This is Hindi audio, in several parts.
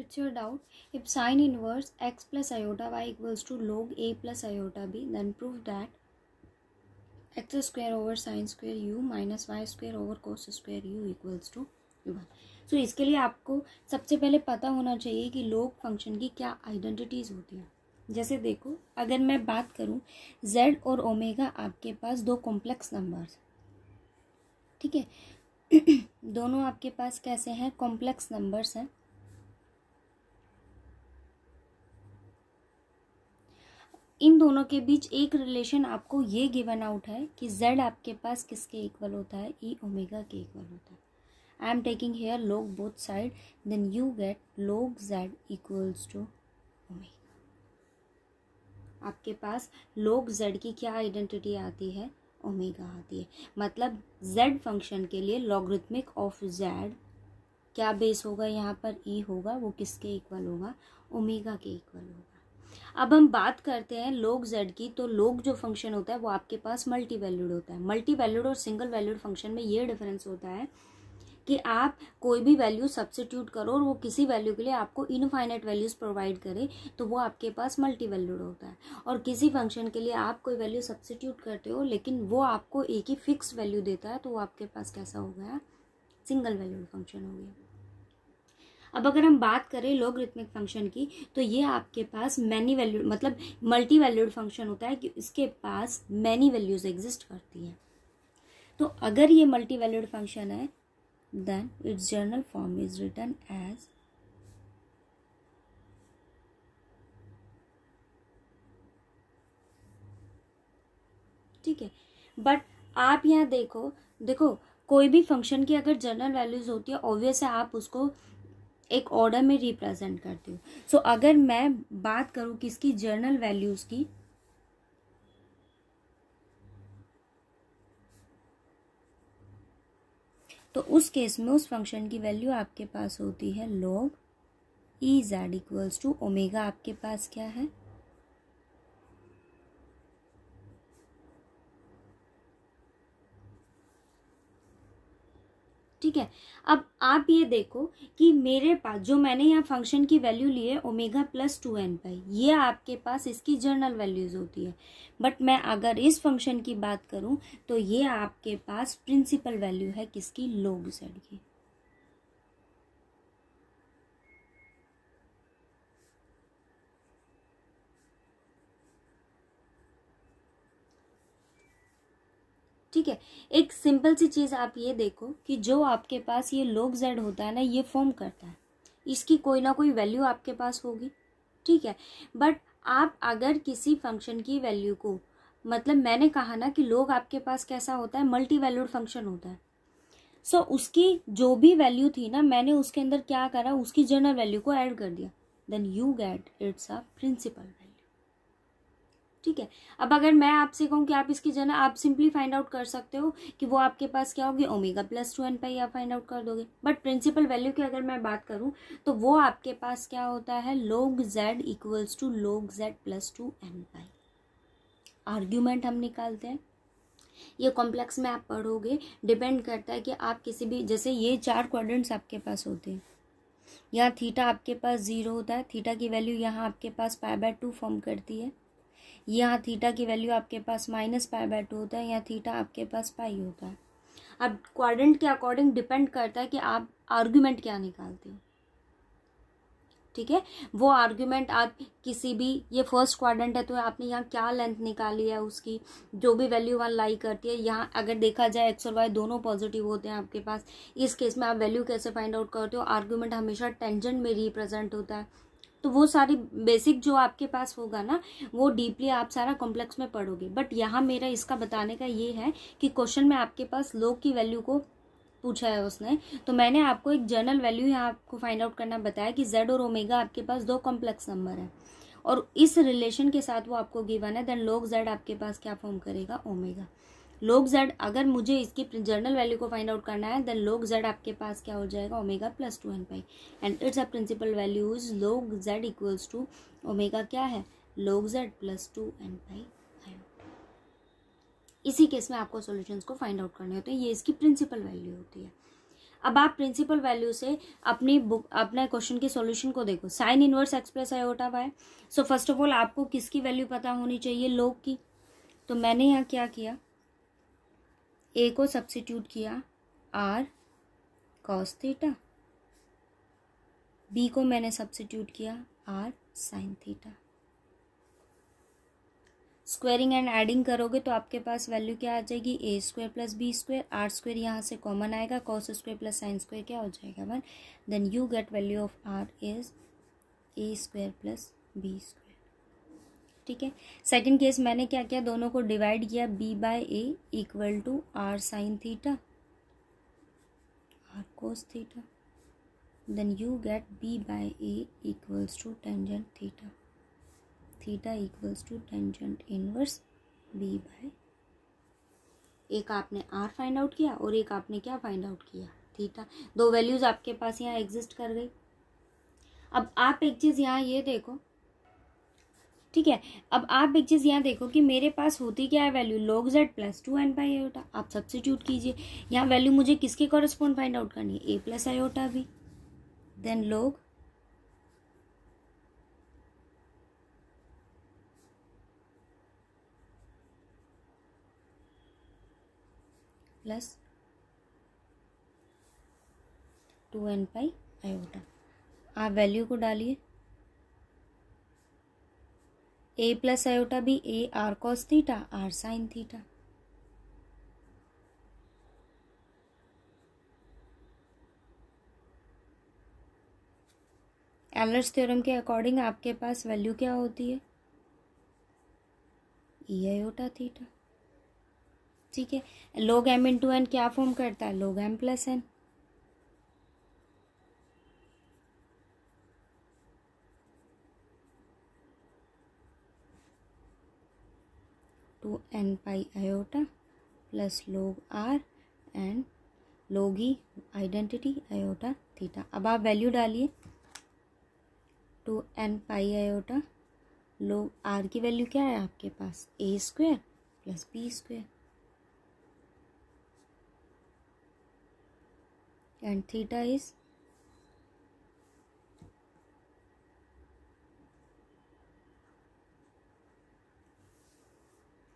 it's your doubt if sine inverse x plus iota y equals to log a plus iota b then prove that x square over sine square u minus y square over cos square u equals to u one so इसके लिए आपको सबसे पहले पता होना चाहिए कि लोग फंक्शन की क्या आइडेंटिटीज होती हैं जैसे देखो अगर मैं बात करूँ जेड और ओमेगा आपके पास दो कॉम्प्लेक्स नंबर्स ठीक है दोनों आपके पास कैसे हैं कॉम्प्लेक्स नंबर्स हैं इन दोनों के बीच एक रिलेशन आपको ये गिवन आउट है कि जेड आपके पास किसके इक्वल होता है ई e ओमेगा के इक्वल होता है I am taking here log both side then you get log z equals to omega आपके पास लोग जेड की क्या आइडेंटिटी आती है ओमेगा आती है मतलब जेड फंक्शन के लिए लॉगरिथमिक ऑफ जेड क्या बेस होगा यहाँ पर ई e होगा वो किसके इक्वल होगा ओमेगा के इक्वल होगा अब हम बात करते हैं लोग जेड की तो लोग जो फंक्शन होता है वो आपके पास मल्टी वैल्यूड होता है मल्टी वैल्यूड और सिंगल वैल्यूड फंक्शन में ये डिफरेंस होता है कि आप कोई भी वैल्यू सब्सिट्यूट करो और वो किसी वैल्यू के लिए आपको इनफाइनाइट वैल्यूज़ प्रोवाइड करे तो वो आपके पास मल्टी वैल्यूड होता है और किसी फंक्शन के लिए आप कोई वैल्यू सब्सिट्यूट करते हो लेकिन वो आपको एक ही फिक्स वैल्यू देता है तो वो आपके पास कैसा हो गया सिंगल वैल्यूड फंक्शन हो गया अब अगर हम बात करें लोग रिथमिक फंक्शन की तो ये आपके पास मैनी वैल्यू मतलब मल्टी वैल्यूड फंक्शन होता है कि इसके पास मैनी वैल्यूज़ एग्जिस्ट करती हैं तो अगर ये मल्टी वैल्यूड फंक्शन है then its general form is written as ठीक है बट आप यहाँ देखो देखो कोई भी फंक्शन की अगर जनरल वैल्यूज़ होती है ऑब्वियस है आप उसको एक ऑर्डर में रिप्रेजेंट करती हूँ सो so, अगर मैं बात करूँ किसकी जर्नल वैल्यूज़ की तो उस केस में उस फंक्शन की वैल्यू आपके पास होती है log e z equals to omega आपके पास क्या है ठीक है अब आप ये देखो कि मेरे पास जो मैंने यहाँ फंक्शन की वैल्यू ली है omega plus two n pi ये आपके पास इसकी जर्नल वैल्यूज़ होती है बट मैं अगर इस फंक्शन की बात करूँ तो ये आपके पास प्रिंसिपल वैल्यू है किसकी लोग जेड की ठीक है एक सिंपल सी चीज़ आप ये देखो कि जो आपके पास ये लोग जेड होता है ना ये फॉर्म करता है इसकी कोई ना कोई वैल्यू आपके पास होगी ठीक है बट आप अगर किसी फंक्शन की वैल्यू को मतलब मैंने कहा ना कि लोग आपके पास कैसा होता है मल्टी वैल्यूड फंक्शन होता है सो so, उसकी जो भी वैल्यू थी ना मैंने उसके अंदर क्या करा उसकी जनरल वैल्यू को ऐड कर दिया then you get it's a principal ठीक है अब अगर मैं आपसे कहूँ कि आप इसकी जगह आप सिंपली फाइंड आउट कर सकते हो कि वो आपके पास क्या होगी omega plus two n pi आप फाइंड आउट कर दोगे बट प्रिंसिपल वैल्यू की अगर मैं बात करूँ तो वो आपके पास क्या होता है log z equals to log z plus two n pi argument हम निकालते हैं ये कॉम्प्लेक्स में आप पढ़ोगे डिपेंड करता है कि आप किसी भी जैसे ये चार क्वाड्रेंट्स आपके पास होते हैं यहाँ थीटा आपके पास ज़ीरो होता है थीटा की वैल्यू यहाँ आपके पास पाई बाय टू फॉर्म करती है यहाँ थीटा की वैल्यू आपके पास माइनस पाई बाय टू होता है यहाँ थीटा आपके पास पाई होता है अब क्वाड्रेंट के अकॉर्डिंग डिपेंड करता है कि आप आर्ग्यूमेंट क्या निकालते हो ठीक है वो आर्ग्यूमेंट आप किसी भी ये फर्स्ट क्वाड्रेंट है तो आपने यहाँ क्या लेंथ निकाली है उसकी जो भी वैल्यू वन लाई करती है यहाँ अगर देखा जाए एक्स और वाई दोनों पॉजिटिव होते हैं आपके पास इस केस में आप वैल्यू कैसे फाइंड आउट करते हो आर्ग्यूमेंट हमेशा टेंजेंट में रिप्रेजेंट होता है तो वो सारी बेसिक जो आपके पास होगा ना वो डीपली आप सारा कॉम्प्लेक्स में पढ़ोगे बट यहाँ मेरा इसका बताने का ये है कि क्वेश्चन में आपके पास लोग की वैल्यू को पूछा है उसने तो मैंने आपको एक जनरल वैल्यू यहाँ आपको फाइंड आउट करना बताया कि जेड और ओमेगा आपके पास दो कॉम्प्लेक्स नंबर है और इस रिलेशन के साथ वो आपको गिवन है देन लोग जेड आपके पास क्या फॉर्म करेगा ओमेगा लोग जेड अगर मुझे इसकी जर्नल वैल्यू को फाइंड आउट करना है देन लोग जेड आपके पास क्या हो जाएगा omega plus two n pi and its a principal value is log z equals to omega क्या है log z plus two n pi इसी केस में आपको सॉल्यूशंस को फाइंड आउट करने होते हैं ये इसकी प्रिंसिपल वैल्यू होती है अब आप प्रिंसिपल वैल्यू से अपनी बुक अपने क्वेश्चन के सॉल्यूशन को देखो sine inverse x plus iota y so first of all आपको किसकी वैल्यू पता होनी चाहिए लोग की तो मैंने यहाँ क्या किया ए को सब्सिट्यूट किया आर कॉस थीटा बी को मैंने सब्सिट्यूट किया r sine theta squaring and adding करोगे तो आपके पास वैल्यू क्या आ जाएगी a square plus b square r square यहाँ से कॉमन आएगा cos square plus sine square क्या हो जाएगा one then you get value of r is a square plus b square ठीक है सेकेंड केस मैंने क्या किया दोनों को डिवाइड किया b by a equal to r sine theta r cos theta then you get b by a equals to tangent theta theta equals to tangent inverse b by एक आपने आर फाइंड आउट किया और एक आपने क्या फाइंड आउट किया थीटा दो वैल्यूज़ आपके पास यहाँ एग्जिस्ट कर गई अब आप एक चीज़ यहाँ ये देखो ठीक है अब आप एक चीज़ यहाँ देखो कि मेरे पास होती क्या है value log z plus two n pi iota आप सब्सिट्यूट कीजिए यहाँ वैल्यू मुझे किसके कॉरेस्पॉन्ड फाइंड आउट करनी है ए प्लस आयोटा भी then log plus two n pi iota आप वैल्यू को डालिए a plus iota b a r cos theta r sine theta Euler's theorem के अकॉर्डिंग आपके पास वैल्यू क्या होती है ई आयोटा थीटा ठीक है लोग एम इंटू एन क्या फॉर्म करता है log m plus n n pi iota plus log r and लोगी आइडेंटिटी आयोटा थीटा अब आप वैल्यू डालिए two n pi iota log r की वैल्यू क्या है आपके पास a square plus b square and theta is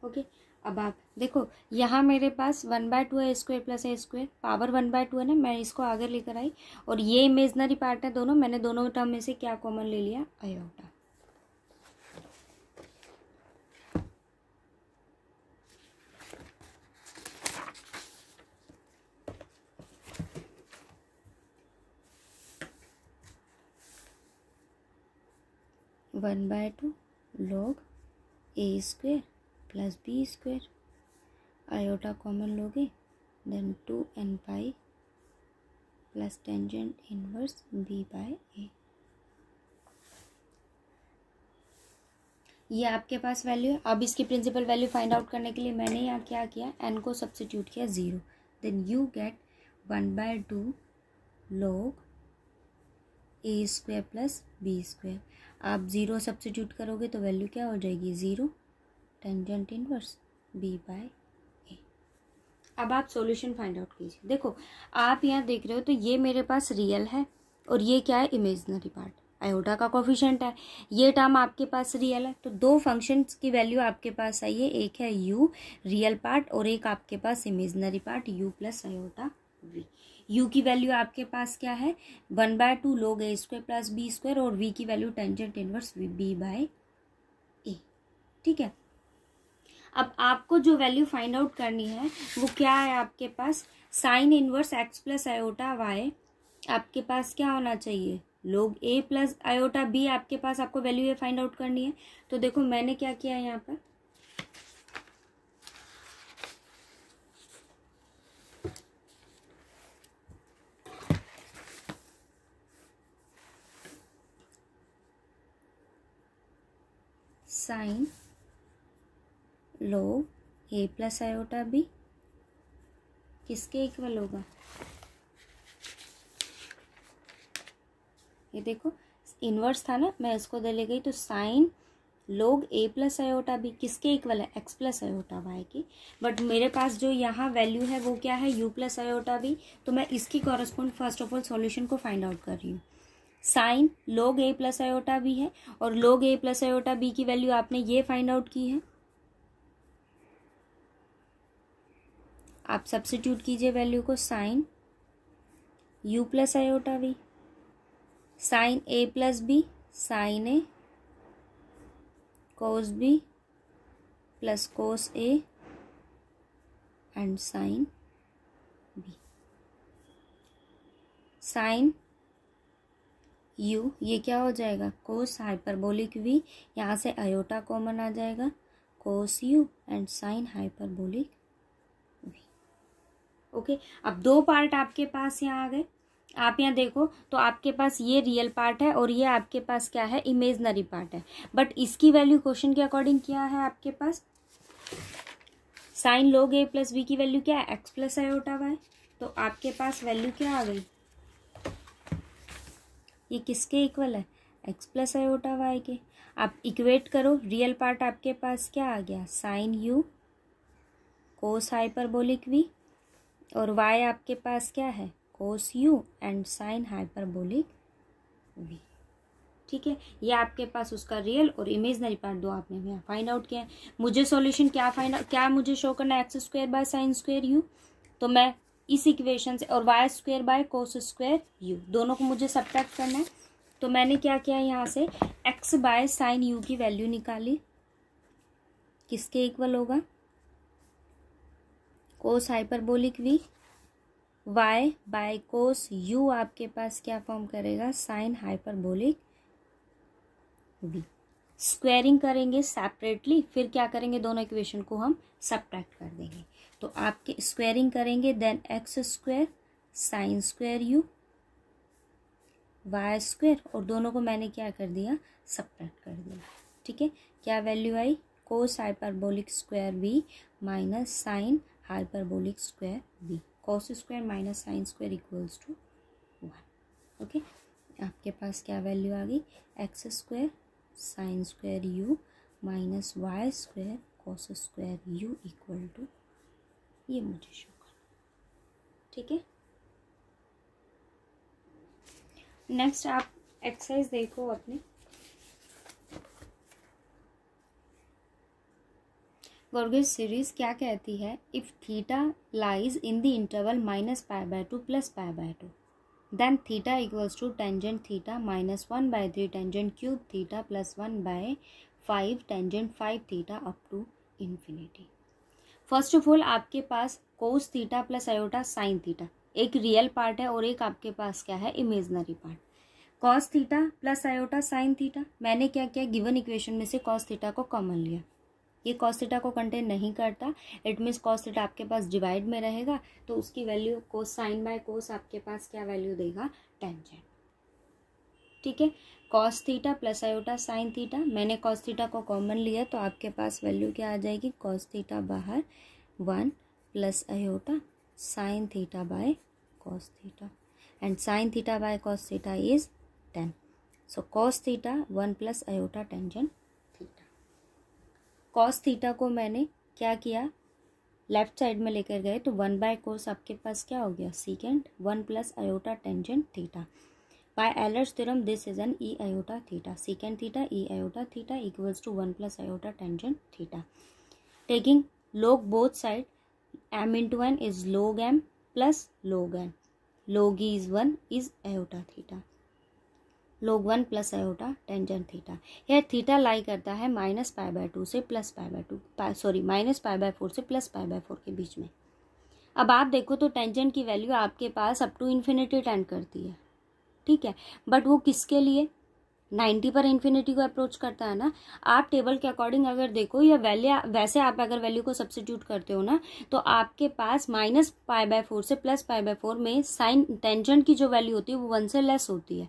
okay अब आप देखो यहाँ मेरे पास वन बाय टू है स्क्वेयर प्लस है square power one by two है ना मैं इसको आगे लेकर आई और ये इमेजनरी पार्ट है दोनों मैंने दोनों टर्म में से क्या कॉमन ले लिया iota one by two log a square plus b square iota common लोगे then two n pi plus tangent inverse b by a ये आपके पास वैल्यू है अब इसकी प्रिंसिपल वैल्यू फाइंड आउट करने के लिए मैंने यहाँ क्या किया एन को सब्सिट्यूट किया zero then you get one by two log a square plus b square आप ज़ीरो सब्सिट्यूट करोगे तो वैल्यू क्या हो जाएगी zero tangent inverse b by a अब आप सॉल्यूशन फाइंड आउट कीजिए देखो आप यहाँ देख रहे हो तो ये मेरे पास रियल है और ये क्या है इमेजनरी पार्ट आयोटा का कॉफिशेंट है ये टर्म आपके पास रियल है तो दो फंक्शंस की वैल्यू आपके पास आई है एक है यू रियल पार्ट और एक आपके पास imaginary part u plus iota v u की वैल्यू आपके पास क्या है one by two log a square plus b square और वी की value tangent inverse b by a ठीक है अब आपको जो वैल्यू फाइंड आउट करनी है वो क्या है आपके पास sine inverse x plus iota y आपके पास क्या होना चाहिए लोग ए प्लस आयोटा बी आपके पास आपको वैल्यू ये फाइंड आउट करनी है तो देखो मैंने क्या किया है यहाँ पर sine log a plus iota b किसके इक्वल होगा ये देखो इन्वर्स था ना मैं इसको दे ले गई तो sine log a plus iota b किसके इक्वल है एक्स प्लस आयोटा वाई की बट मेरे पास जो यहाँ वैल्यू है वो क्या है यू प्लस आयोटा भी तो मैं इसकी correspond first of all solution को फाइंड आउट कर रही हूँ sign log a plus iota भी है और log a plus iota b की वैल्यू आपने ये फाइंड आउट की है आप सब्सिट्यूट कीजिए वैल्यू को sine u plus iota v sine a plus b sine a cos b plus cos a and sine b sine u ये क्या हो जाएगा कोस हाइपरबोलिक वी यहाँ से अयोटा कॉमन आ जाएगा cos u and sine hyperbolic okay अब दो पार्ट आपके पास यहाँ आ गए आप यहाँ देखो तो आपके पास ये रियल पार्ट है और ये आपके पास क्या है इमेजनरी पार्ट है बट इसकी वैल्यू क्वेश्चन के अकॉर्डिंग क्या है आपके पास sine log a plus b की वैल्यू क्या है एक्स प्लस ओटा वाई तो आपके पास वैल्यू क्या आ गई ये किसके इक्वल है एक्स प्लस ओटा वाई के आप इक्वेट करो रियल पार्ट आपके पास क्या आ गया sine u cos hyperbolic v और y आपके पास क्या है cos u and sine hyperbolic v ठीक है ये आपके पास उसका रियल और इमेजनरी पार्ट दो आपने यहाँ फाइंड आउट किया है मुझे सॉल्यूशन क्या फाइंड आउट क्या मुझे शो करना है x square by sine square u तो मैं इस इक्वेशन से और y square by cos square u दोनों को मुझे सब करना है तो मैंने क्या किया यहाँ से एक्स बाय साइन यू की वैल्यू निकाली किसके इक्वल होगा cos hyperbolic v y by cos u आपके पास क्या फॉर्म करेगा साइन हाइपरबोलिक वी स्क्वेरिंग करेंगे सेपरेटली फिर क्या करेंगे दोनों इक्वेशन को हम सब्ट्रैक्ट कर देंगे तो आपके स्क्वायरिंग करेंगे then x square sine square u y square और दोनों को मैंने क्या कर दिया सब्ट्रैक्ट कर दिया ठीक है क्या वैल्यू आई cos hyperbolic square v minus sine hyperbolic square b cos square minus sine square equals to one okay आपके पास क्या वैल्यू आ गई x square sine square u minus y square cos square u equal to ये मुझे शो करना ठीक है नेक्स्ट आप एक्सरसाइज देखो अपने वर्गीज सीरीज क्या कहती है if theta lies in the interval minus pi by two plus pi by two then theta equals to tangent theta minus one by three tangent cube theta plus one by five tangent five theta up to infinity first of all आपके पास cos theta plus iota sine theta एक रियल पार्ट है और एक आपके पास क्या है imaginary part cos theta plus iota sine theta मैंने क्या किया गिवन इक्वेशन में से कॉस थीटा को कॉमन लिया ये कॉसिटा को कंटेन नहीं करता इट मीन्स कॉसिटा आपके पास डिवाइड में रहेगा तो उसकी value cos sine by cos आपके पास क्या वैल्यू देगा टेंजेंट ठीक है cos theta plus iota sine theta मैंने कॉस थीटा को कॉमन लिया तो आपके पास वैल्यू क्या आ जाएगी कॉस थीटा बाहर one plus iota sine theta by cos theta and sine theta by cos theta is tan so cos theta one plus iota tangent cos theta को मैंने क्या किया लेफ्ट साइड में लेकर गए तो वन बाय कोस आपके पास क्या हो गया secant one plus iota tangent theta by Euler's theorem this is an e iota theta secant theta e iota theta equals to one plus iota tangent theta taking log both side m in to is is log m plus log log is one is iota theta log one plus iota tangent theta यह थीटा लाई करता है माइनस पाए बाय टू से plus pi by to sorry minus pi by four से प्लस पाए बाय फोर के बीच में अब आप देखो तो टेंजन की वैल्यू आपके पास अप टू इन्फिनिटी टेंड करती है ठीक है बट वो किसके लिए नाइन्टी पर इन्फिनिटी को अप्रोच करता है ना आप टेबल के अकॉर्डिंग अगर देखो या वैल्यू वैसे आप अगर वैल्यू को सब्सिट्यूट करते हो ना तो आपके पास माइनस पाए बाय फोर से प्लस पाए बाय फोर में साइन टेंजेंट की जो वैल्यू होती है वो वन से लेस होती है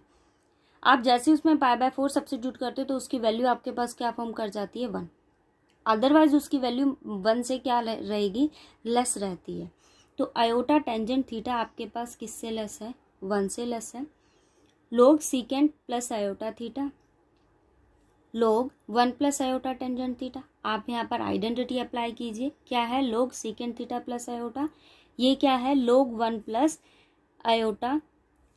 आप जैसे उसमें पाई बाय फोर सब्सिट्यूट करते हो तो उसकी वैल्यू आपके पास क्या फॉर्म कर जाती है वन अदरवाइज उसकी वैल्यू वन से क्या रहेगी लेस रहती है तो आयोटा टेंजेंट थीटा आपके पास किससे लेस है वन से लेस है log secant plus iota theta log one plus iota tangent theta आप यहाँ पर आइडेंटिटी अप्लाई कीजिए क्या है log secant theta plus iota ये क्या है log one plus iota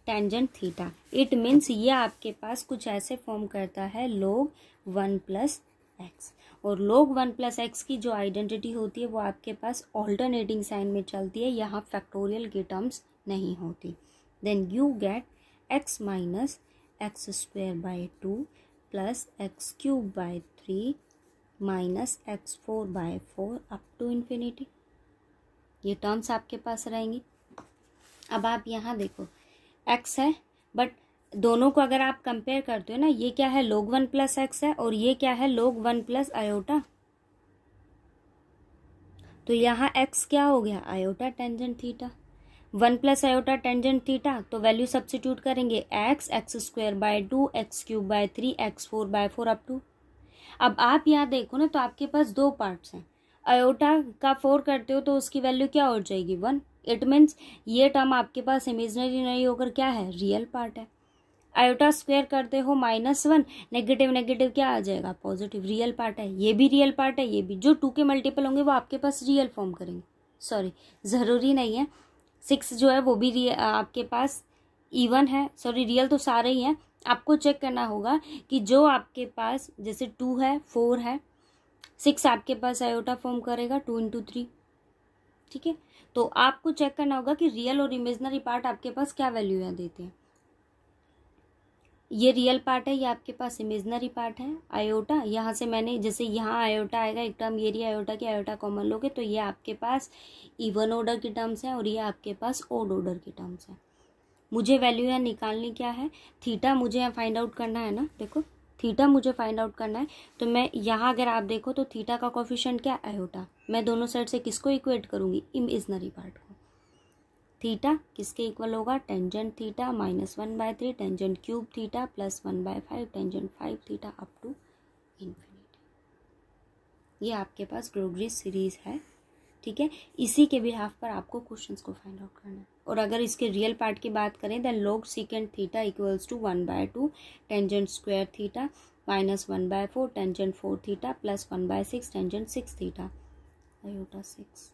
tangent theta it means ये आपके पास कुछ ऐसे फॉर्म करता है लोग वन प्लस एक्स और लोग वन प्लस एक्स की जो आइडेंटिटी होती है वो आपके पास ऑल्टरनेटिंग साइन में चलती है यहाँ फैक्टोरियल की टर्म्स नहीं होती then you get x minus x square by two plus x cube by three minus x four by four up to infinity ये टर्म्स आपके पास रहेंगी अब आप यहाँ देखो एक्स है बट दोनों को अगर आप कंपेयर करते हो ना ये क्या है लोग वन प्लस एक्स है और ये क्या है लोग वन प्लस आयोटा तो यहाँ एक्स क्या हो गया iota tangent theta one plus iota tangent theta तो वैल्यू सब्सिट्यूट करेंगे x x square by two x cube by three x four by four up to अब आप यहाँ देखो ना तो आपके पास दो पार्ट्स हैं आयोटा का फोर करते हो तो उसकी वैल्यू क्या हो जाएगी वन इट मीन्स ये टर्म आपके पास इमेजनरी नहीं होकर क्या है रियल पार्ट है आयोटा स्क्वेयर करते हो माइनस वन नेगेटिव नेगेटिव क्या आ जाएगा पॉजिटिव रियल पार्ट है ये भी रियल पार्ट है ये भी जो टू के मल्टीपल होंगे वो आपके पास रियल फॉर्म करेंगे सॉरी ज़रूरी नहीं है सिक्स जो है वो भी आपके पास इवन है सॉरी रियल तो सारे ही हैं आपको चेक करना होगा कि जो आपके पास जैसे टू है फोर है सिक्स आपके पास आयोटा फॉर्म करेगा टू इंटू थ्री ठीक है तो आपको चेक करना होगा कि रियल और इमेजनरी पार्ट आपके पास क्या वैल्यू यहाँ देते हैं ये रियल पार्ट है ये आपके पास इमेजनरी पार्ट है आयोटा यहाँ से मैंने जैसे यहाँ आयोटा आएगा एक टर्म ये रही आयोटा की आयोटा कॉमन लोगे तो ये आपके पास इवन ऑर्डर की टर्म्स हैं और ये आपके पास ओड ऑर्डर की टर्म्स हैं मुझे वैल्यू यहाँ निकालनी क्या है थीटा मुझे यहाँ फाइंड आउट करना है ना देखो थीटा मुझे फाइंड आउट करना है तो मैं यहाँ अगर आप देखो तो थीटा का कॉफिशेंट क्या आयोटा मैं दोनों साइड से किसको इक्वेट करूँगी इमेजनरी पार्ट को थीटा किसके इक्वल होगा tangent theta minus one by three tangent cube theta plus one by five tangent five theta up to infinity ये आपके पास ग्रोगरी सीरीज है ठीक है इसी के बिहाफ पर आपको क्वेश्चंस को फाइंड आउट करना है और अगर इसके रियल पार्ट की बात करें then log secant theta equals to one by two tangent square theta minus one by four tangent four theta plus one by six tangent six theta iota six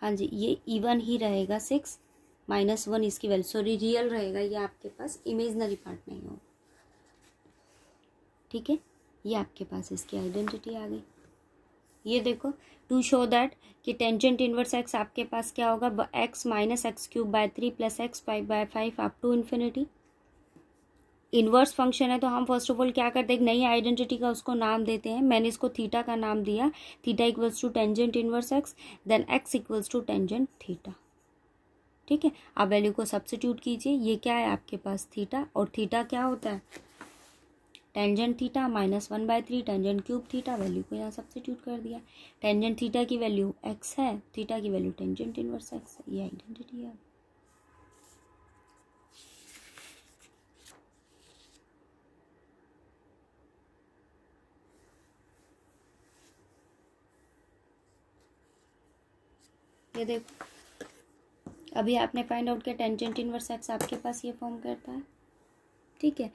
हाँ जी ये इवन ही रहेगा सिक्स माइनस वन इसकी वैल्यू सॉरी रियल रहेगा ये आपके पास इमेजनरी पार्ट नहीं होगा ठीक है ये आपके पास इसकी आइडेंटिटी आ गई ये देखो टू शो दैट कि टेंजेंट इनवर्स एक्स आपके पास क्या होगा x minus x cube by three plus x five by five up to infinity inverse function है तो हम फर्स्ट ऑफ ऑल क्या करते हैं एक नई आइडेंटिटी का उसको नाम देते हैं मैंने इसको थीटा का नाम दिया theta equals to tangent inverse x then x equals to tangent theta ठीक है आप वैल्यू को सब्सिट्यूट कीजिए ये क्या है आपके पास थीटा और थीटा क्या होता है tangent theta minus one by three tangent cube theta value को यहाँ सब्सिट्यूट कर दिया टेंजेंट थीटा की वैल्यू एक्स है थीटा की वैल्यू टेंजेंट इनवर्स एक्स है ये आइडेंटिटी है ये देखो अभी आपने फाइंड आउट किया टेंजेंट इनवर्स एक्स आपके पास ये फॉर्म करता है ठीक है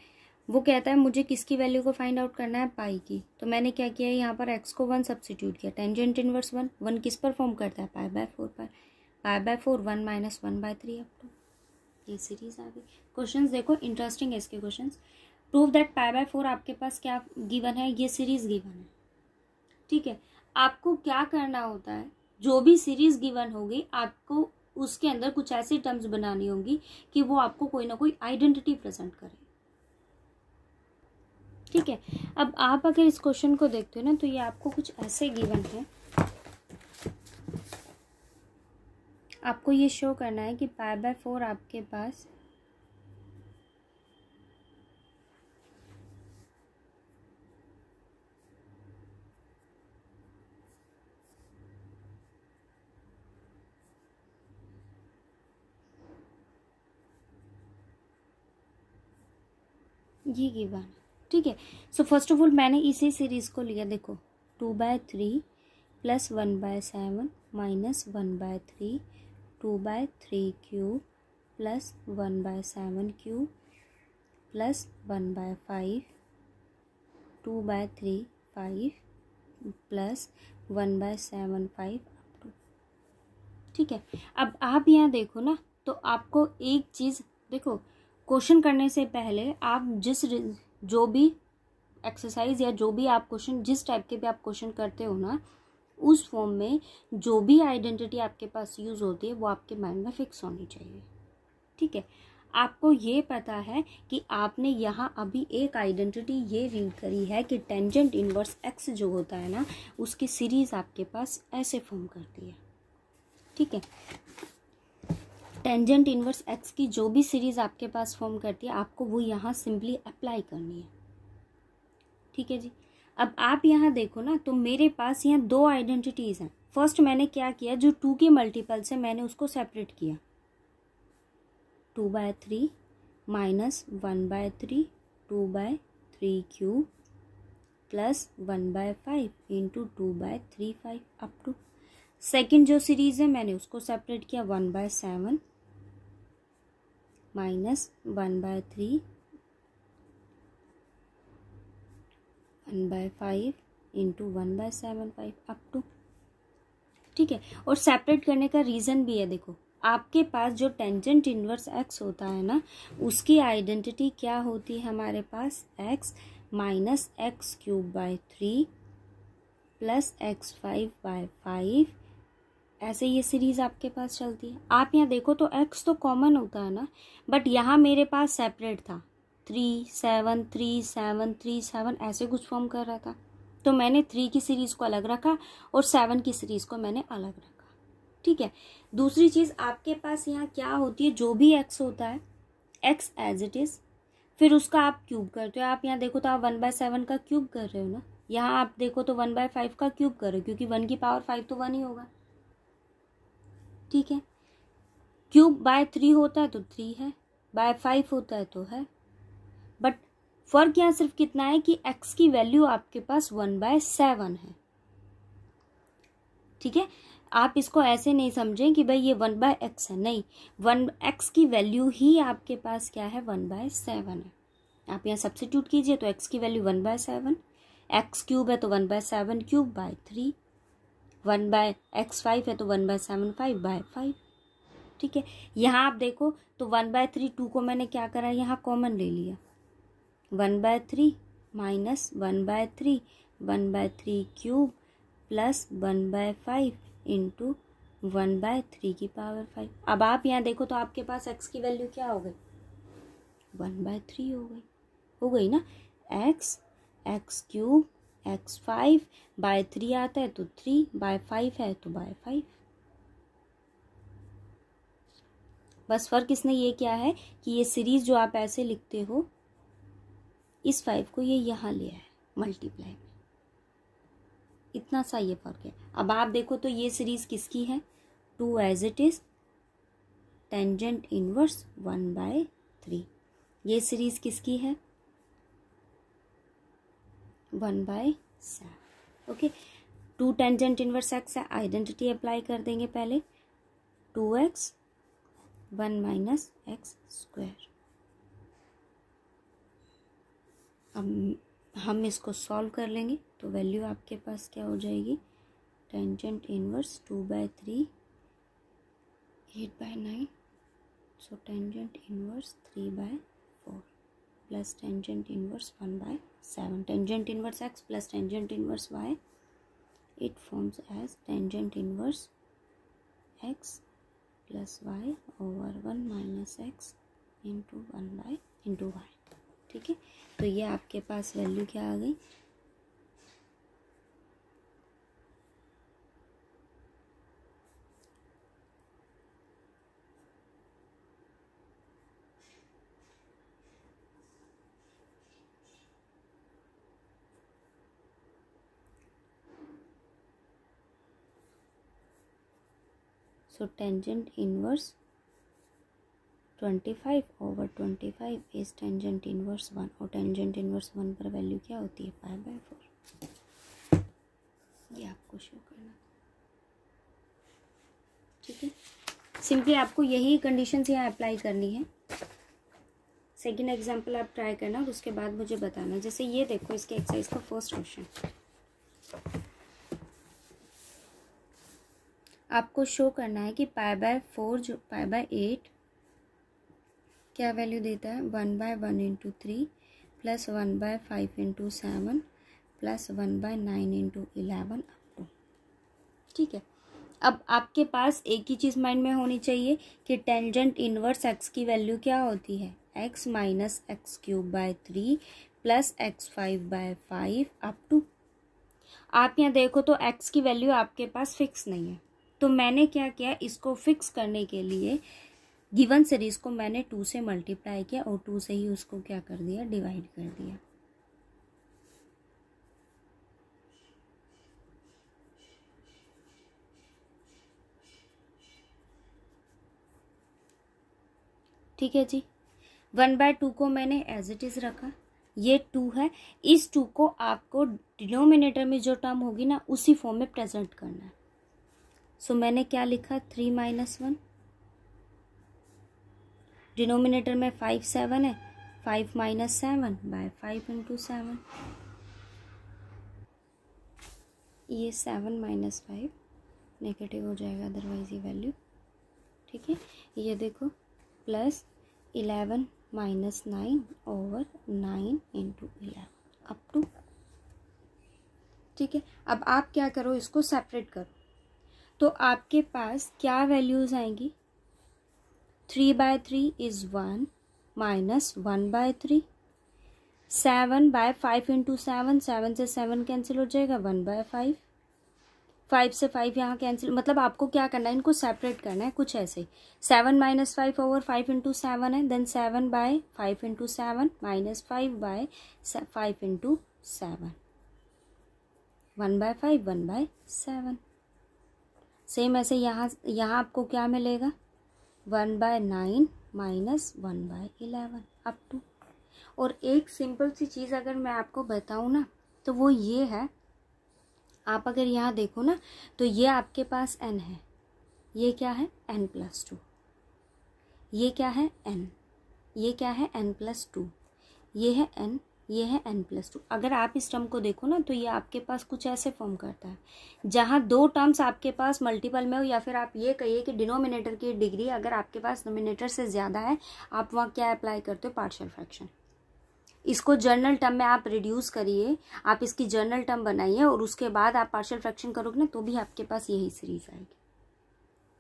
वो कहता है मुझे किसकी वैल्यू को फाइंड आउट करना है पाई की तो मैंने क्या किया है यहाँ पर एक्स को वन सब्सिट्यूट किया टेंजेंट इनवर्स वन वन किस पर फॉर्म करता है पाई बाय फोर पर pi by four one minus one by three up to ये सीरीज आ गई क्वेश्चन देखो इंटरेस्टिंग है इसके question prove that pi by four आपके पास क्या गिवन है ये सीरीज गिवन है ठीक है आपको क्या करना होता है जो भी सीरीज गिवन होगी आपको उसके अंदर कुछ ऐसे टर्म्स बनानी होंगी कि वो आपको कोई ना कोई आइडेंटिटी प्रेजेंट करे ठीक है अब आप अगर इस क्वेश्चन को देखते हो ना तो ये आपको कुछ ऐसे गिवन है आपको ये शो करना है कि पाई बाय फोर आपके पास ये गिवन ठीक है सो फर्स्ट ऑफ ऑल मैंने इसी सीरीज़ को लिया देखो two by three plus one by seven minus one by three two by three cube plus one by seven cube plus one by five two by three five plus one by seven five up to ठीक है अब आप यहाँ देखो ना तो आपको एक चीज़ देखो क्वेश्चन करने से पहले आप जिस जो भी एक्सरसाइज या जो भी आप क्वेश्चन जिस टाइप के भी आप क्वेश्चन करते हो ना उस फॉर्म में जो भी आइडेंटिटी आपके पास यूज़ होती है वो आपके माइंड में फिक्स होनी चाहिए ठीक है आपको ये पता है कि आपने यहाँ अभी एक आइडेंटिटी ये रीड करी है कि टेंजेंट इन्वर्स एक्स जो होता है ना उसकी सीरीज़ आपके पास ऐसे फॉर्म करती है ठीक है टेंजेंट इनवर्स एक्स की जो भी सीरीज़ आपके पास फॉर्म करती है आपको वो यहाँ सिंपली अप्लाई करनी है ठीक है जी अब आप यहाँ देखो ना तो मेरे पास यहाँ दो आइडेंटिटीज़ हैं फर्स्ट मैंने क्या किया जो टू के मल्टीपल से मैंने उसको सेपरेट किया two by three minus one by three two by three cube plus one by five into two by three five up to second जो सीरीज़ है मैंने उसको सेपरेट किया one by seven minus one by three one by five into one by seven five up to ठीक है और सेपरेट करने का रीज़न भी है देखो आपके पास जो टेंजेंट इन्वर्स एक्स होता है ना उसकी आइडेंटिटी क्या होती है हमारे पास x minus x cube by three plus x five by five ऐसे ये सीरीज़ आपके पास चलती है आप यहाँ देखो तो एक्स तो कॉमन होता है ना बट यहाँ मेरे पास सेपरेट था three seven three seven three seven ऐसे कुछ फॉर्म कर रहा था तो मैंने थ्री की सीरीज़ को अलग रखा और सेवन की सीरीज़ को मैंने अलग रखा ठीक है दूसरी चीज़ आपके पास यहाँ क्या होती है जो भी एक्स होता है एक्स एज इट इज़ फिर उसका आप क्यूब करते हो आप यहाँ देखो तो आप वन बाय सेवन का क्यूब कर रहे हो ना यहाँ आप देखो तो वन बाय फाइव का क्यूब कर रहे हो क्योंकि वन की पावर फाइव तो वन ही होगा ठीक है क्यूब बाय थ्री होता है तो थ्री है बाय फाइव होता है तो है बट फर्क यहाँ सिर्फ कितना है कि एक्स की वैल्यू आपके पास वन बाय सेवन है ठीक है आप इसको ऐसे नहीं समझें कि भाई ये वन बाय एक्स है नहीं वन एक्स की वैल्यू ही आपके पास क्या है वन बाय सेवन है आप यहाँ सब्सिट्यूट कीजिए तो एक्स की value one by seven x cube है तो one by seven cube by three one by x five है तो one by seven five by five ठीक है यहाँ आप देखो तो वन बाय थ्री टू को मैंने क्या करा यहाँ कॉमन ले लिया one by three minus one by three one by three cube plus one by five into one by three की पावर फाइव अब आप यहाँ देखो तो आपके पास एक्स की वैल्यू क्या हो गई वन बाय थ्री हो गई हो गई ना x x cube x five by three आता है तो थ्री बाय फाइव है तो बाय फाइव बस फर्क इसने ये क्या है कि ये सीरीज जो आप ऐसे लिखते हो इस फाइव को ये यहाँ लिया है मल्टीप्लाई में इतना सा ये फर्क है अब आप देखो तो ये सीरीज किसकी है two as it is tangent inverse one by three ये सीरीज किसकी है one by seven okay two tangent inverse x है आइडेंटिटी अप्लाई कर देंगे पहले two x one minus x square अब हम इसको सॉल्व कर लेंगे तो वैल्यू आपके पास क्या हो जाएगी tangent inverse two by three eight by nine so tangent inverse three by four plus tangent inverse one by seven tangent inverse x plus tangent inverse y it forms as tangent inverse x plus y over one minus x into one by into y ठीक है तो ये आपके पास वैल्यू क्या आ गई So tangent inverse 25 over 25 is tangent inverse 1 और tangent inverse 1 पर वैल्यू क्या होती है फाइव बाई फोर ये आपको शो करना ठीक है सिंपली आपको यही कंडीशन यहाँ अप्लाई करनी है सेकेंड एग्जाम्पल आप ट्राई करना और उसके बाद मुझे बताना जैसे ये देखो इसके एक्सरसाइज का फर्स्ट क्वेश्चन आपको शो करना है कि पाई बाय फोर जो पाई बाय एट क्या वैल्यू देता है one by one into three plus one by five into seven plus one by nine into eleven up to ठीक है अब आपके पास एक ही चीज़ माइंड में होनी चाहिए कि टेंजेंट इनवर्स एक्स की वैल्यू क्या होती है x minus x cube by three plus x five by five up to आप यहाँ देखो तो एक्स की वैल्यू आपके पास फिक्स नहीं है तो मैंने क्या किया इसको फिक्स करने के लिए गिवन सीरीज़ को मैंने टू से मल्टीप्लाई किया और टू से ही उसको क्या कर दिया डिवाइड कर दिया ठीक है जी वन बाय टू को मैंने एज इट इज़ रखा ये टू है इस टू को आपको डिनोमिनेटर में जो टर्म होगी ना उसी फॉर्म में प्रेजेंट करना है सो so, मैंने क्या लिखा थ्री माइनस वन डिनोमिनेटर में फाइव सेवन है five minus seven by five into seven ये सेवन माइनस फाइव नेगेटिव हो जाएगा अदरवाइज ये वैल्यू ठीक है ये देखो plus eleven minus nine over nine into eleven up to ठीक है अब आप क्या करो इसको सेपरेट करो तो आपके पास क्या वैल्यूज़ आएंगी three by three is one minus one by three seven by five into seven seven से सेवन कैंसिल हो जाएगा वन बाय फाइव फाइव से फाइव यहाँ कैंसिल मतलब आपको क्या करना है इनको सेपरेट करना है कुछ ऐसे ही seven minus five over five into seven है then seven by five into seven minus five by five into seven one by five one by seven same ऐसे यहाँ यहाँ आपको क्या मिलेगा one by nine minus one by eleven up to और एक सिंपल सी चीज़ अगर मैं आपको बताऊँ ना तो वो ये है आप अगर यहाँ देखो ना तो ये आपके पास एन है ये क्या है एन प्लस टू ये क्या है एन ये क्या है एन प्लस टू ये है एन ये है एन प्लस टू अगर आप इस टर्म को देखो ना तो ये आपके पास कुछ ऐसे फॉर्म करता है जहाँ दो टर्म्स आपके पास मल्टीपल में हो या फिर आप ये कहिए कि डिनोमिनेटर की डिग्री अगर आपके पास नोमिनेटर से ज़्यादा है आप वहाँ क्या अप्लाई करते हो पार्शल फ्रैक्शन इसको जर्नल टर्म में आप रिड्यूस करिए आप इसकी जर्नल टर्म बनाइए और उसके बाद आप पार्शल फ्रैक्शन करोगे ना तो भी आपके पास यही सीरीज आएगी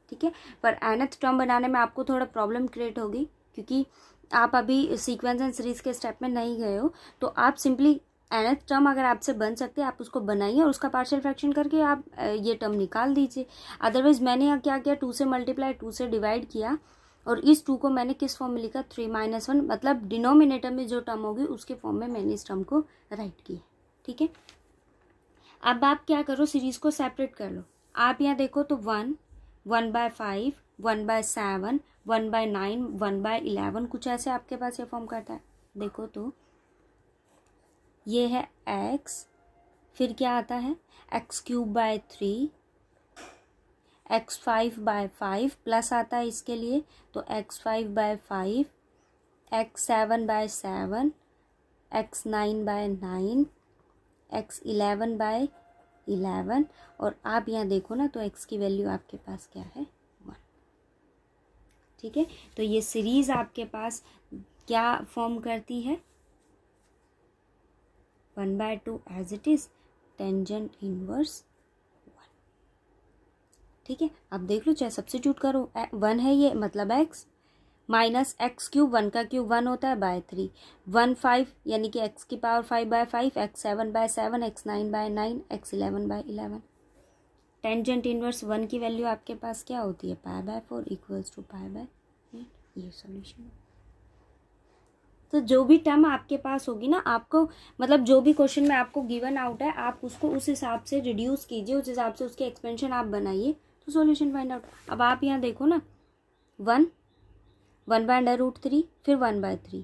ठीक है पर एनथ टर्म बनाने में आपको थोड़ा प्रॉब्लम क्रिएट होगी क्योंकि आप अभी सीक्वेंस एंड सीरीज के स्टेप में नहीं गए हो तो आप सिंपली एनथ टर्म अगर आपसे बन सकते हैं आप उसको बनाइए और उसका पार्शियल फ्रैक्शन करके आप ये टर्म निकाल दीजिए अदरवाइज मैंने यहाँ क्या किया टू से मल्टीप्लाई टू से डिवाइड किया और इस टू को मैंने किस फॉर्म में लिखा थ्री माइनस वन मतलब डिनोमिनेटर में जो टर्म होगी उसके फॉर्म में मैंने इस टर्म को राइट किया ठीक है अब आप क्या करो सीरीज़ को सेपरेट कर लो आप यहाँ देखो तो one one by five one by seven one by nine one by eleven कुछ ऐसे आपके पास ये फॉर्म करता है देखो तो ये है एक्स फिर क्या आता है x cube by three x five by five plus आता है इसके लिए तो x five by five x seven by seven x nine by nine x eleven by eleven और आप यहाँ देखो ना तो एक्स की वैल्यू आपके पास क्या है ठीक है तो ये सीरीज़ आपके पास क्या फॉर्म करती है one by two as it is tangent inverse one ठीक है अब देख लो चाहे सब्सिट्यूट करो वन है ये मतलब x minus x cube one का क्यूब वन होता है बाय थ्री वन फाइव यानी कि एक्स की power five by five x seven by seven x nine by nine x eleven by eleven tangent inverse one की वैल्यू आपके पास क्या होती है pi by four equals to pi by ये सोल्यूशन तो जो भी टर्म आपके पास होगी ना आपको मतलब जो भी क्वेश्चन में आपको गिवन आउट है आप उसको उस हिसाब से रिड्यूस कीजिए उस हिसाब से उसके एक्सपेंशन आप बनाइए तो सॉल्यूशन फाइंड आउट अब आप यहाँ देखो ना one one by under root three फिर वन बाय थ्री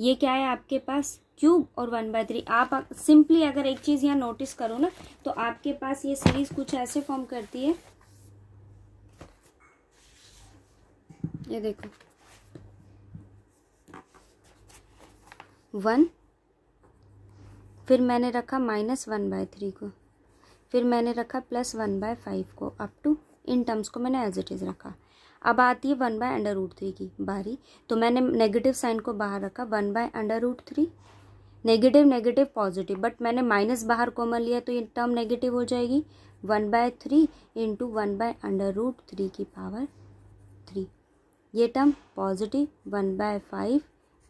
ये क्या है आपके पास क्यूब और वन बाय थ्री आप सिंपली अगर एक चीज़ यहाँ नोटिस करो ना तो आपके पास ये सीरीज कुछ ऐसे फॉर्म करती है ये देखो वन फिर मैंने रखा माइनस वन बाय थ्री को फिर मैंने रखा प्लस वन बाय फाइव को अप टू इन टर्म्स को मैंने एज इट इज़ रखा अब आती है one by under root three की बारी तो मैंने नेगेटिव साइन को बाहर रखा one by under root three negative negative positive but मैंने माइनस बाहर कॉमन लिया तो ये टर्म नेगेटिव हो जाएगी one by three into one by under root three की पावर थ्री ये term positive one by five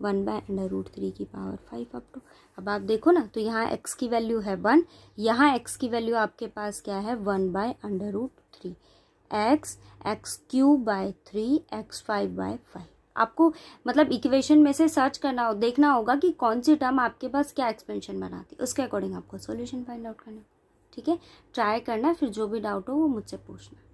one by under root three की पावर फाइव अप टू अब आप देखो ना तो यहाँ एक्स की वैल्यू है वन यहाँ एक्स की वैल्यू आपके पास क्या है one by under root three x x cube by three x five by five आपको मतलब इक्वेशन में से सर्च करना हो देखना होगा कि कौन सी टर्म आपके पास क्या एक्सपेंशन बनाती है उसके अकॉर्डिंग आपको सोल्यूशन फाइंड आउट करना ठीक है ट्राई करना फिर जो भी डाउट हो वो मुझसे पूछना